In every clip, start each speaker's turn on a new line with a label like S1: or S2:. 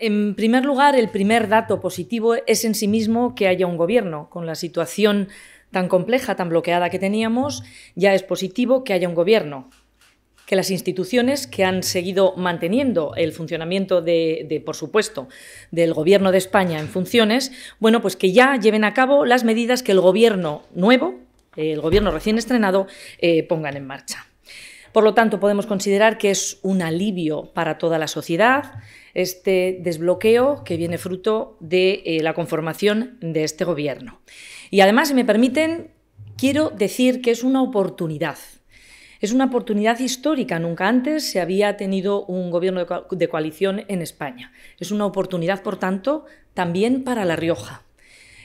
S1: En primer lugar, el primer dato positivo es en sí mismo que haya un gobierno. Con la situación tan compleja, tan bloqueada que teníamos, ya es positivo que haya un gobierno. Que las instituciones que han seguido manteniendo el funcionamiento de, por supuesto, del Gobierno de España en funciones, bueno, pues que ya lleven a cabo las medidas que el Gobierno nuevo, el Gobierno recién estrenado, eh, pongan en marcha. Por lo tanto, podemos considerar que es un alivio para toda la sociedad este desbloqueo que viene fruto de eh, la conformación de este gobierno. Y además, si me permiten, quiero decir que es una oportunidad. Es una oportunidad histórica. Nunca antes se había tenido un gobierno de, coalición en España. Es una oportunidad, por tanto, también para La Rioja.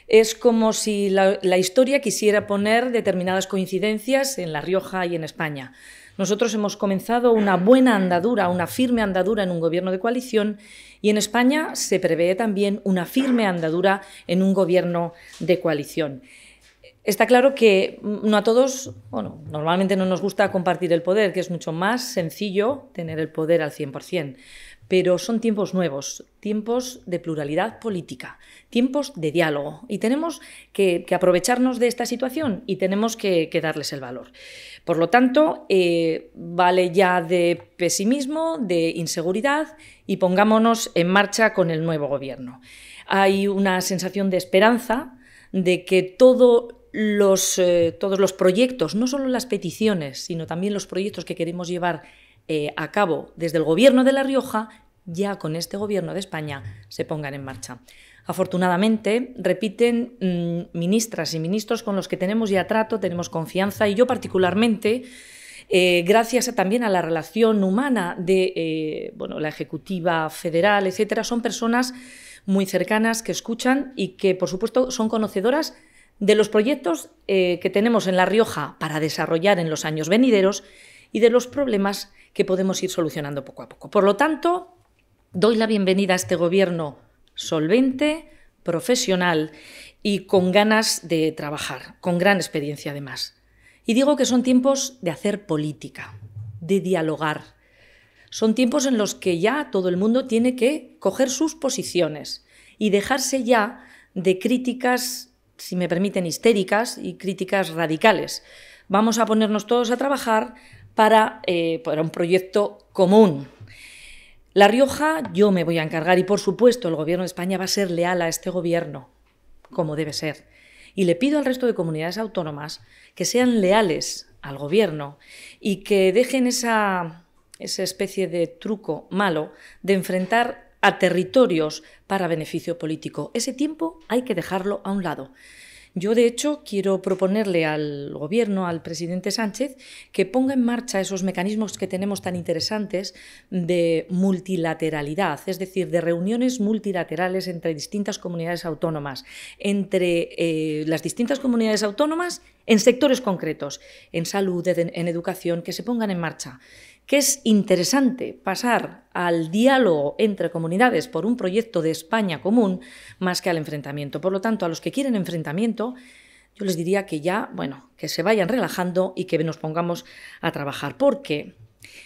S1: Es como si la historia quisiera poner determinadas coincidencias en La Rioja y en España. Nosotros hemos comenzado una buena andadura, una firme andadura en un gobierno de coalición y en España se prevé también una firme andadura en un gobierno de coalición. Está claro que no a todos, bueno, normalmente no nos gusta compartir el poder, que es mucho más sencillo tener el poder al 100% pero son tiempos nuevos, tiempos de pluralidad política, tiempos de diálogo, y tenemos que, aprovecharnos de esta situación y tenemos que, darles el valor. Por lo tanto, eh, vale ya de pesimismo, de inseguridad, y pongámonos en marcha con el nuevo gobierno. Hay una sensación de esperanza de que los, eh, todos los proyectos, no solo las peticiones, sino también los proyectos que queremos llevar eh, a cabo desde el gobierno de La Rioja, ya con este gobierno de España se pongan en marcha. Afortunadamente, repiten mm, ministras y ministros con los que tenemos ya trato, tenemos confianza y yo particularmente... Eh, gracias también a la relación humana de eh, bueno, la Ejecutiva Federal, etcétera, son personas muy cercanas que escuchan y que, por supuesto, son conocedoras de los proyectos que tenemos en La Rioja para desarrollar en los años venideros y de los problemas que podemos ir solucionando poco a poco. Por lo tanto, doy la bienvenida a este gobierno solvente, profesional y con ganas de trabajar, con gran experiencia además. Y digo que son tiempos de hacer política, de dialogar. Son tiempos en los que ya todo el mundo tiene que coger sus posiciones y dejarse ya de críticas, si me permiten, histéricas y críticas radicales. Vamos a ponernos todos a trabajar, para, eh, para un proyecto común. La Rioja yo me voy a encargar y por supuesto el Gobierno de España va a ser leal a este Gobierno, como debe ser. Y le pido al resto de comunidades autónomas que sean leales al Gobierno y que dejen esa, esa especie de truco malo de enfrentar a territorios para beneficio político. Ese tiempo hay que dejarlo a un lado. Yo, de hecho, quiero proponerle al Gobierno, al presidente Sánchez, que ponga en marcha esos mecanismos que tenemos tan interesantes de multilateralidad, es decir, de reuniones multilaterales entre distintas comunidades autónomas, entre eh, las distintas comunidades autónomas en sectores concretos, en salud, en educación, que se pongan en marcha que es interesante pasar al diálogo entre comunidades por un proyecto de España común más que al enfrentamiento. Por lo tanto, a los que quieren enfrentamiento, yo les diría que ya, bueno, que se vayan relajando y que nos pongamos a trabajar. Porque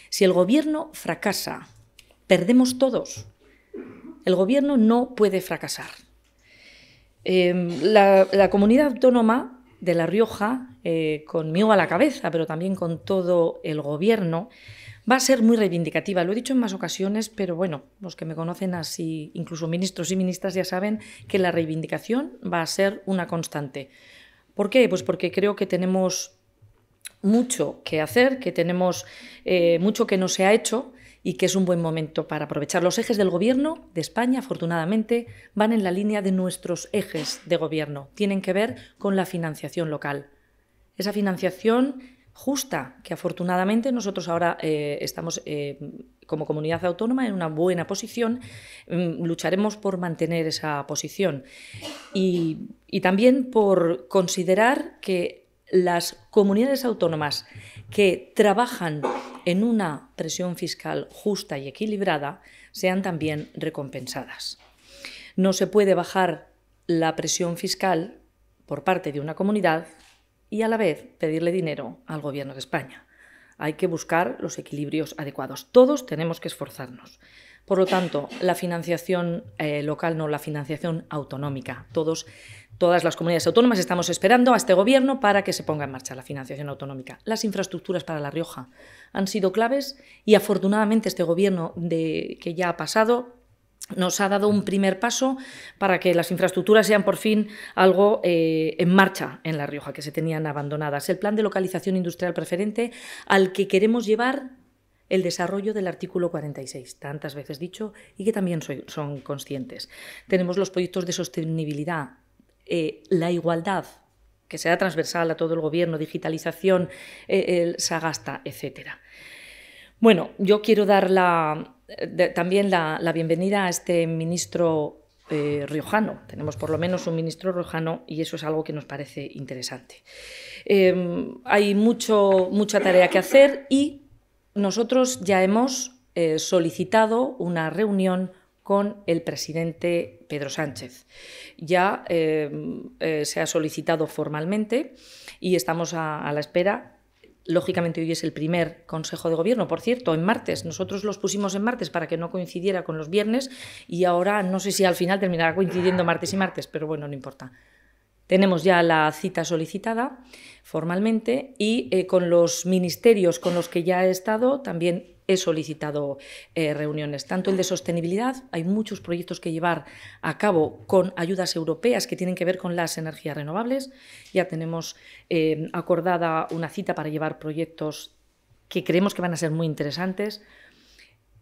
S1: si el gobierno fracasa, perdemos todos. El gobierno no puede fracasar. Em, la comunidad autónoma de La Rioja, eh, conmigo a la cabeza, pero también con todo el gobierno, va a ser muy reivindicativa. Lo he dicho en más ocasiones, pero bueno, los que me conocen así, incluso ministros y ministras, ya saben que la reivindicación va a ser una constante. ¿Por qué? Pues porque creo que tenemos mucho que hacer, que tenemos eh, mucho que no se ha hecho y que es un buen momento para aprovechar. Los ejes del gobierno de España, afortunadamente, van en la línea de nuestros ejes de gobierno. Tienen que ver con la financiación local. Esa financiación justa, que afortunadamente nosotros ahora eh, estamos eh, como comunidad autónoma en una buena posición, mm, lucharemos por mantener esa posición y también por considerar que las comunidades autónomas que trabajan en una presión fiscal justa y equilibrada sean también recompensadas. No se puede bajar la presión fiscal por parte de una comunidad y a la vez pedirle dinero al gobierno de España. Hay que buscar los equilibrios adecuados. Todos tenemos que esforzarnos. Por lo tanto, la financiación eh, local, no la financiación autonómica. todas las comunidades autónomas estamos esperando a este gobierno para que se ponga en marcha la financiación autonómica. Las infraestructuras para La Rioja han sido claves y afortunadamente este gobierno de, que ya ha pasado nos ha dado un primer paso para que las infraestructuras sean por fin algo eh, en marcha en La Rioja, que se tenían abandonadas. El plan de localización industrial preferente al que queremos llevar el desarrollo del artículo 46, tantas veces dicho, y que también son conscientes. Tenemos los proyectos de sostenibilidad, eh, la igualdad, que sea transversal a todo el gobierno, digitalización, eh, el Sagasta, etc. Bueno, yo quiero dar también la, bienvenida a este ministro eh, riojano. Tenemos por lo menos un ministro riojano y eso es algo que nos parece interesante. Em, hay mucho, mucha tarea que hacer y nosotros ya hemos eh, solicitado una reunión con el presidente Pedro Sánchez. Ya eh, eh, se ha solicitado formalmente y estamos a la espera lógicamente hoy es el primer Consejo de Gobierno, por cierto, en martes. Nosotros los pusimos en martes para que no coincidiera con los viernes y ahora no sé si al final terminará coincidiendo martes y martes, pero bueno, no importa. Tenemos ya la cita solicitada formalmente y eh, con los ministerios con los que ya he estado también he solicitado eh, reuniones. Tanto el de sostenibilidad, hay muchos proyectos que llevar a cabo con ayudas europeas que tienen que ver con las energías renovables. Ya tenemos eh, acordada una cita para llevar proyectos que creemos que van a ser muy interesantes.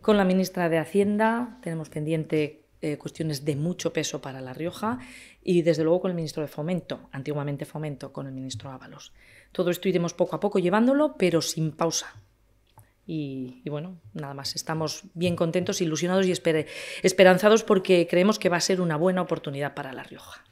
S1: Con la ministra de Hacienda tenemos pendiente eh, cuestiones de mucho peso para La Rioja y desde luego con el ministro de Fomento, antiguamente Fomento, con el ministro Ábalos. Todo esto iremos poco a poco llevándolo, pero sin pausa. Y, bueno, nada más, estamos bien contentos, ilusionados y esperanzados porque creemos que va a ser una buena oportunidad para La Rioja.